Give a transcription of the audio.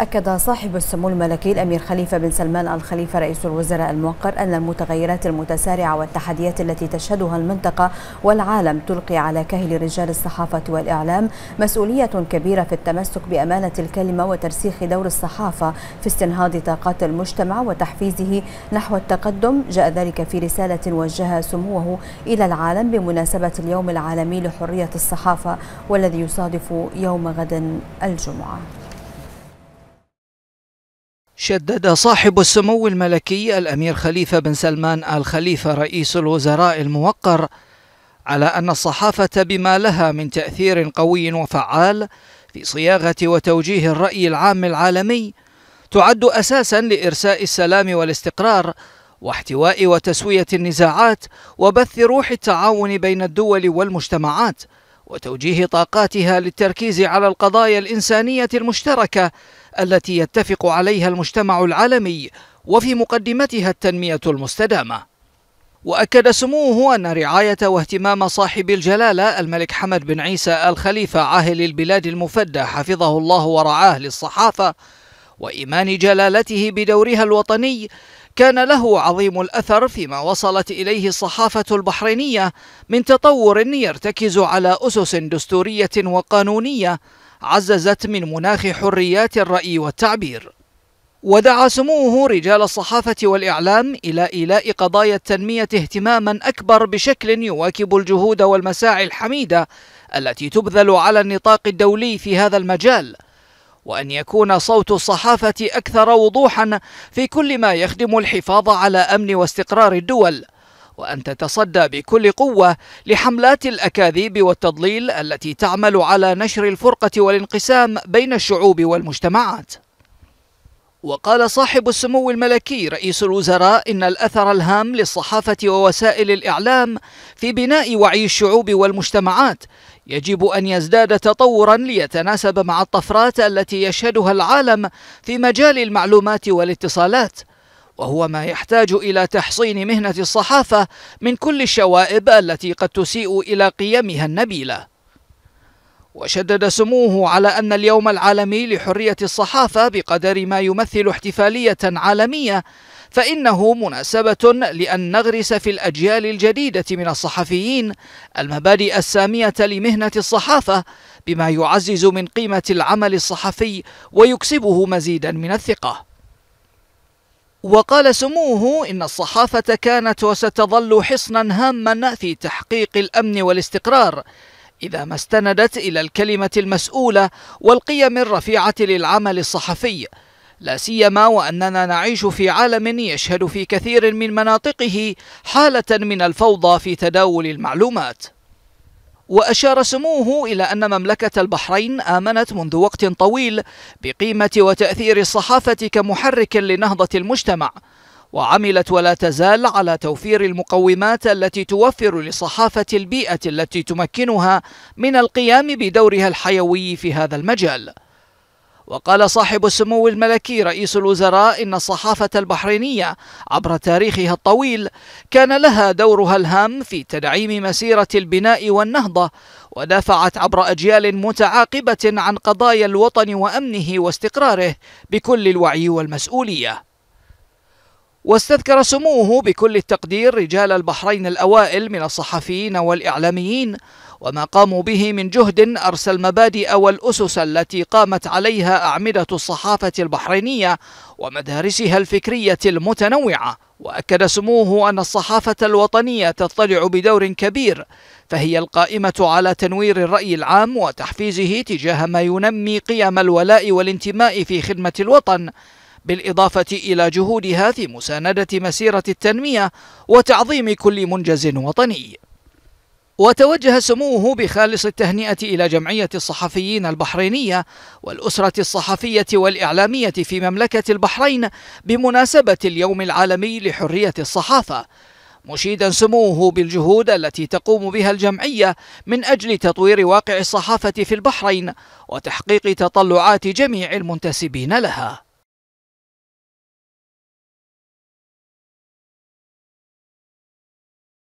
أكد صاحب السمو الملكي الأمير خليفة بن سلمان الخليفة رئيس الوزراء الموقر أن المتغيرات المتسارعة والتحديات التي تشهدها المنطقة والعالم تلقي على كاهل رجال الصحافة والإعلام مسؤولية كبيرة في التمسك بأمانة الكلمة وترسيخ دور الصحافة في استنهاض طاقات المجتمع وتحفيزه نحو التقدم جاء ذلك في رسالة وجهها سموه إلى العالم بمناسبة اليوم العالمي لحرية الصحافة والذي يصادف يوم غد الجمعة شدد صاحب السمو الملكي الأمير خليفة بن سلمان آل خليفة رئيس الوزراء الموقر على أن الصحافة بما لها من تأثير قوي وفعال في صياغة وتوجيه الرأي العام العالمي تعد أساسا لإرساء السلام والاستقرار واحتواء وتسوية النزاعات وبث روح التعاون بين الدول والمجتمعات وتوجيه طاقاتها للتركيز على القضايا الإنسانية المشتركة التي يتفق عليها المجتمع العالمي وفي مقدمتها التنمية المستدامة وأكد سموه أن رعاية واهتمام صاحب الجلالة الملك حمد بن عيسى الخليفة عاهل البلاد المفدى حفظه الله ورعاه للصحافة وإيمان جلالته بدورها الوطني كان له عظيم الأثر فيما وصلت إليه الصحافة البحرينية من تطور يرتكز على أسس دستورية وقانونية عززت من مناخ حريات الرأي والتعبير ودعا سموه رجال الصحافة والإعلام إلى إيلاء قضايا التنمية اهتماما أكبر بشكل يواكب الجهود والمساعي الحميدة التي تبذل على النطاق الدولي في هذا المجال وأن يكون صوت الصحافة أكثر وضوحا في كل ما يخدم الحفاظ على أمن واستقرار الدول وأن تتصدى بكل قوة لحملات الأكاذيب والتضليل التي تعمل على نشر الفرقة والانقسام بين الشعوب والمجتمعات وقال صاحب السمو الملكي رئيس الوزراء إن الأثر الهام للصحافة ووسائل الإعلام في بناء وعي الشعوب والمجتمعات يجب أن يزداد تطورا ليتناسب مع الطفرات التي يشهدها العالم في مجال المعلومات والاتصالات وهو ما يحتاج إلى تحصين مهنة الصحافة من كل الشوائب التي قد تسيء إلى قيمها النبيلة وشدد سموه على أن اليوم العالمي لحرية الصحافة بقدر ما يمثل احتفالية عالمية فإنه مناسبة لأن نغرس في الأجيال الجديدة من الصحفيين المبادئ السامية لمهنة الصحافة بما يعزز من قيمة العمل الصحفي ويكسبه مزيدا من الثقة وقال سموه إن الصحافة كانت وستظل حصنا هاما في تحقيق الأمن والاستقرار إذا ما استندت إلى الكلمة المسؤولة والقيم الرفيعة للعمل الصحفي لا سيما وأننا نعيش في عالم يشهد في كثير من مناطقه حالة من الفوضى في تداول المعلومات وأشار سموه إلى أن مملكة البحرين آمنت منذ وقت طويل بقيمة وتأثير الصحافة كمحرك لنهضة المجتمع وعملت ولا تزال على توفير المقومات التي توفر لصحافة البيئة التي تمكنها من القيام بدورها الحيوي في هذا المجال وقال صاحب السمو الملكي رئيس الوزراء إن الصحافة البحرينية عبر تاريخها الطويل كان لها دورها الهام في تدعيم مسيرة البناء والنهضة ودافعت عبر أجيال متعاقبة عن قضايا الوطن وأمنه واستقراره بكل الوعي والمسؤولية واستذكر سموه بكل التقدير رجال البحرين الأوائل من الصحفيين والإعلاميين وما قاموا به من جهد أرسى المبادئ والأسس التي قامت عليها أعمدة الصحافة البحرينية ومدارسها الفكرية المتنوعة وأكد سموه أن الصحافة الوطنية تضطلع بدور كبير فهي القائمة على تنوير الرأي العام وتحفيزه تجاه ما ينمي قيم الولاء والانتماء في خدمة الوطن بالإضافة إلى جهودها في مساندة مسيرة التنمية وتعظيم كل منجز وطني وتوجه سموه بخالص التهنئة إلى جمعية الصحفيين البحرينية والأسرة الصحفية والإعلامية في مملكة البحرين بمناسبة اليوم العالمي لحرية الصحافة مشيدا سموه بالجهود التي تقوم بها الجمعية من أجل تطوير واقع الصحافة في البحرين وتحقيق تطلعات جميع المنتسبين لها